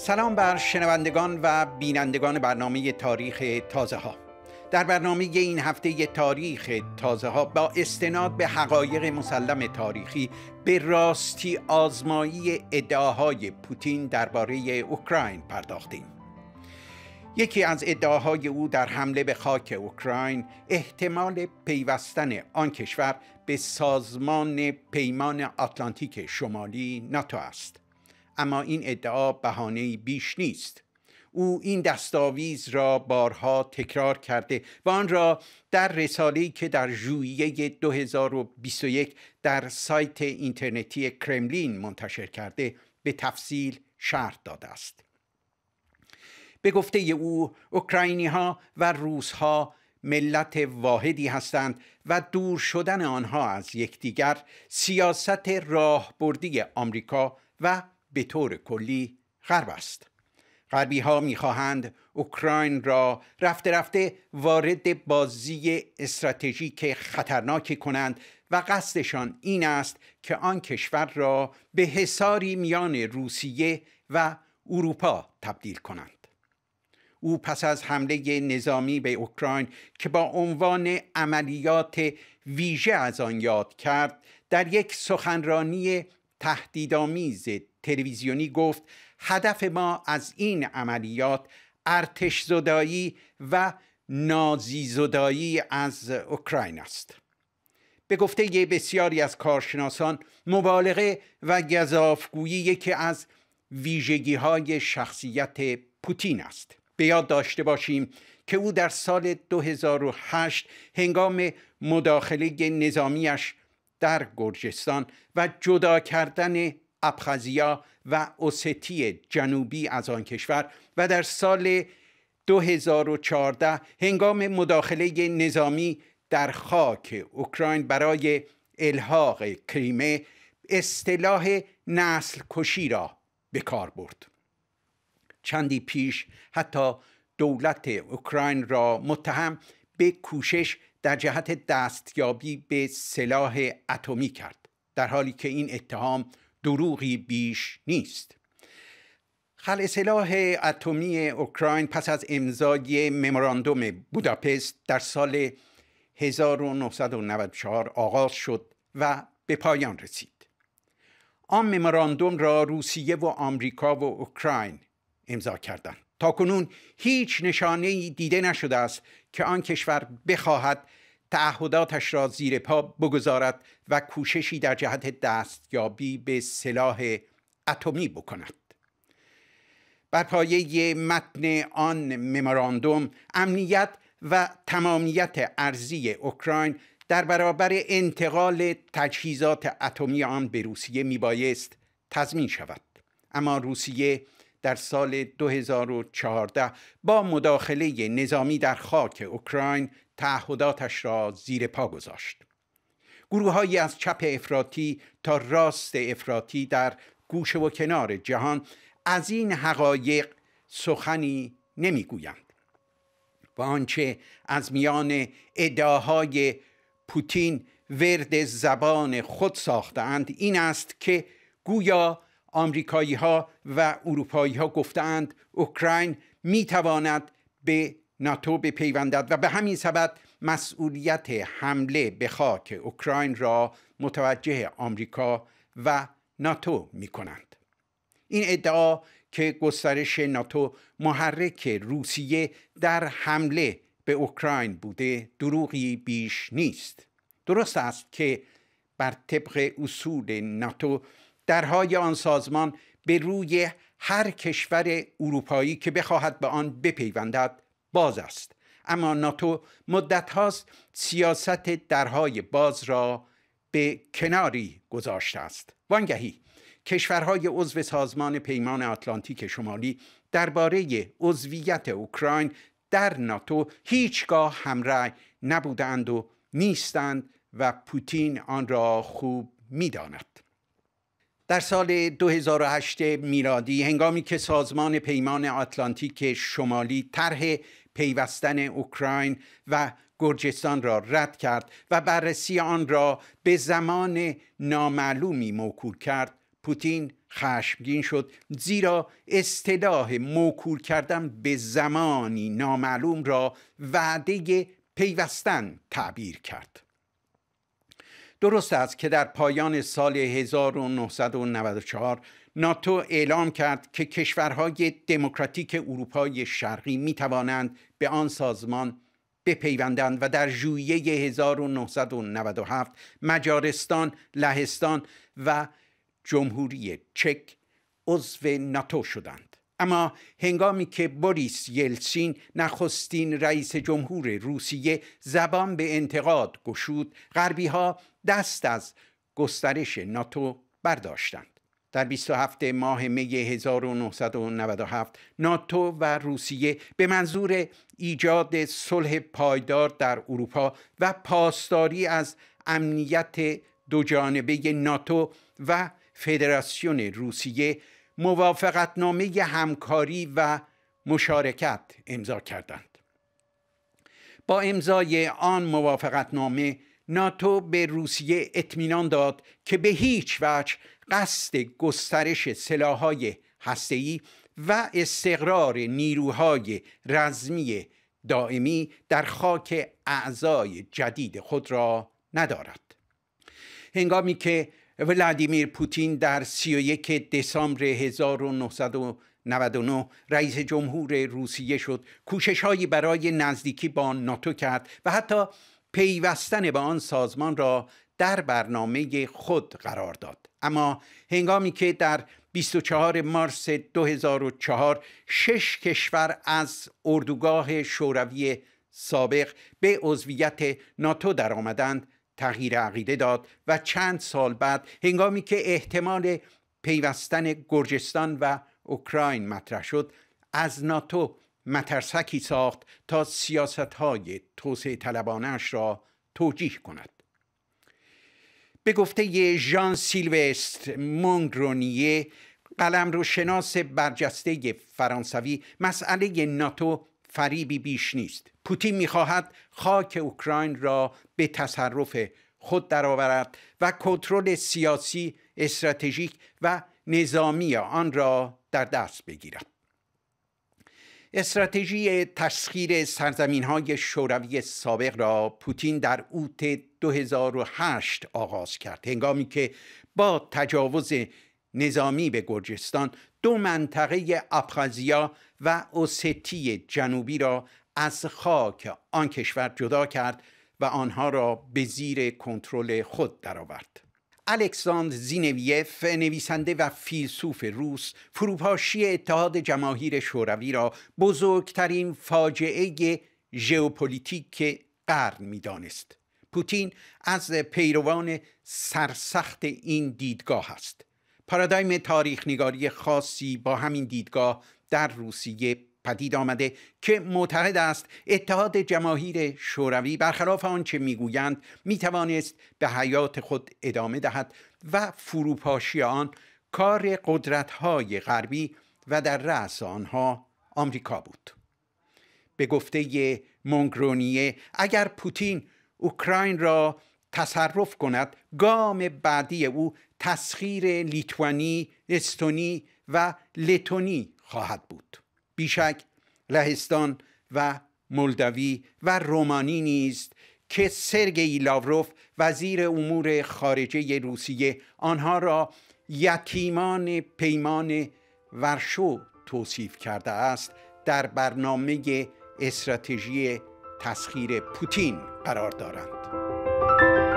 سلام بر شنوندگان و بینندگان برنامه تاریخ تازه ها در برنامه این هفته تاریخ تازه ها با استناد به حقایق مسلم تاریخی به راستی آزمایی ادعاهای پوتین درباره اوکراین پرداختیم یکی از ادعاهای او در حمله به خاک اوکراین احتمال پیوستن آن کشور به سازمان پیمان آتلانتیک شمالی ناتو است اما این ادعا بهانه بیش نیست او این دستاویز را بارها تکرار کرده و آن را در رساله‌ای که در ژوئیه 2021 در سایت اینترنتی کرملین منتشر کرده به تفصیل شرح داده است به گفته او اوکراینی ها و روس ها ملت واحدی هستند و دور شدن آنها از یکدیگر سیاست راهبردی آمریکا و به طور کلی غرب است غربی ها میخواهند اوکراین را رفته رفته وارد بازی استراتژیک خطرناکی کنند و قصدشان این است که آن کشور را به حساری میان روسیه و اروپا تبدیل کنند او پس از حمله نظامی به اوکراین که با عنوان عملیات ویژه از آن یاد کرد در یک سخنرانی تهدیدآمیز تلویزیونی گفت هدف ما از این عملیات ارتش زدایی و نازی از اوکراین است به گفته یه بسیاری از کارشناسان مبالغه و گذافگویی یکی از ویژگی های شخصیت پوتین است به یاد داشته باشیم که او در سال 2008 هنگام مداخله نظامیش در گرجستان و جدا کردن ابخزیا و اوستی جنوبی از آن کشور و در سال 2014 هنگام مداخله نظامی در خاک اوکراین برای الحاق کریمه اصطلاح نسل کشی را به کار برد چندی پیش حتی دولت اوکراین را متهم به کوشش در جهت دستیابی به سلاح اتمی کرد در حالی که این اتهام دروغی بیش نیست خلع سلاح اتمی اوکراین پس از امضای مموراندوم بوداپست در سال 1994 آغاز شد و به پایان رسید آن مموراندوم را روسیه و آمریکا و اوکراین امضا کردند تا کنون هیچ نشانه دیده نشده است که آن کشور بخواهد تعهداتش را زیر پا بگذارد و کوششی در جهت دستیابی به سلاح اتمی بکند بر پایه متن آن مموراندوم امنیت و تمامیت ارزی اوکراین در برابر انتقال تجهیزات اتمی آن به روسیه میبایست تضمین شود اما روسیه در سال 2014 با مداخله نظامی در خاک اوکراین تعهداتش را زیر پا گذاشت گروههایی از چپ افراطی تا راست افراطی در گوشه و کنار جهان از این حقایق سخنی نمیگویند و آنچه از میان ادعاهای پوتین ورد زبان خود ساختند این است که گویا آمریکایی ها و اروپایی ها گفتند اوکراین می تواند به ناتو بپیوندد و به همین سبب مسئولیت حمله به خاک اوکراین را متوجه آمریکا و ناتو می کنند. این ادعا که گسترش ناتو محرک روسیه در حمله به اوکراین بوده دروغی بیش نیست درست است که بر طبق اصول ناتو درهای آن سازمان به روی هر کشور اروپایی که بخواهد به آن بپیوندد باز است اما ناتو مدت هاست سیاست درهای باز را به کناری گذاشته است وانگهی کشورهای عضو سازمان پیمان آتلانتیک شمالی درباره عضویت اوکراین در ناتو هیچگاه همراه نبودند و نیستند و پوتین آن را خوب میداند در سال 2008 میلادی هنگامی که سازمان پیمان آتلانتیک شمالی طرح پیوستن اوکراین و گرجستان را رد کرد و بررسی آن را به زمان نامعلومی موکول کرد پوتین خشمگین شد زیرا اصطلاح موکول کردن به زمانی نامعلوم را وعده پیوستن تعبیر کرد درست است که در پایان سال 1994 ناتو اعلام کرد که کشورهای دموکراتیک اروپای شرقی می توانند به آن سازمان بپیوندند و در ژوئیه 1997 مجارستان، لهستان و جمهوری چک عضو ناتو شدند. اما هنگامی که بوریس یلسین نخستین رئیس جمهور روسیه زبان به انتقاد گشود غربی ها دست از گسترش ناتو برداشتند در 27 ماه می 1997 ناتو و روسیه به منظور ایجاد صلح پایدار در اروپا و پاسداری از امنیت دوجانبه ناتو و فدراسیون روسیه موافقتنامه همکاری و مشارکت امضا کردند با امضای آن موافقتنامه ناتو به روسیه اطمینان داد که به هیچ وجه قصد گسترش سلاحهای هسته‌ای و استقرار نیروهای رزمی دائمی در خاک اعضای جدید خود را ندارد هنگامی که ولادیمیر پوتین در 31 دسامبر 1999 رئیس جمهور روسیه شد هایی برای نزدیکی با ناتو کرد و حتی پیوستن به آن سازمان را در برنامه خود قرار داد اما هنگامی که در 24 مارس 2004 شش کشور از اردوگاه شوروی سابق به عضویت ناتو درآمدند تغییر عقیده داد و چند سال بعد هنگامی که احتمال پیوستن گرجستان و اوکراین مطرح شد از ناتو مترسکی ساخت تا سیاست های توسعه طلبانش را توجیه کند به گفته ژان سیلوست مونگرونیه قلم رو شناس برجسته فرانسوی مسئله ناتو فریبی بیش نیست پوتین میخواهد خاک اوکراین را به تصرف خود درآورد و کنترل سیاسی استراتژیک و نظامی آن را در دست بگیرد استراتژی تسخیر سرزمین های شوروی سابق را پوتین در اوت 2008 آغاز کرد هنگامی که با تجاوز نظامی به گرجستان دو منطقه ابخازیا و اوستی جنوبی را از خاک آن کشور جدا کرد و آنها را به زیر کنترل خود درآورد. الکساندر زینویف نویسنده و فیلسوف روس فروپاشی اتحاد جماهیر شوروی را بزرگترین فاجعه ژئوپلیتیک قرن میدانست پوتین از پیروان سرسخت این دیدگاه است پارادایم تاریخ نگاری خاصی با همین دیدگاه در روسیه پدید آمده که معتقد است اتحاد جماهیر شوروی برخلاف آنچه میگویند میتوانست به حیات خود ادامه دهد و فروپاشی آن کار قدرت های غربی و در رأس آنها آمریکا بود به گفته مونگرونیه اگر پوتین اوکراین را تصرف کند گام بعدی او تسخیر لیتوانی، استونی و لتونی خواهد بود بیشک لهستان و مولدوی و رومانی نیست که سرگئی لاوروف وزیر امور خارجه روسیه آنها را یتیمان پیمان ورشو توصیف کرده است در برنامه استراتژی تسخیر پوتین قرار دارند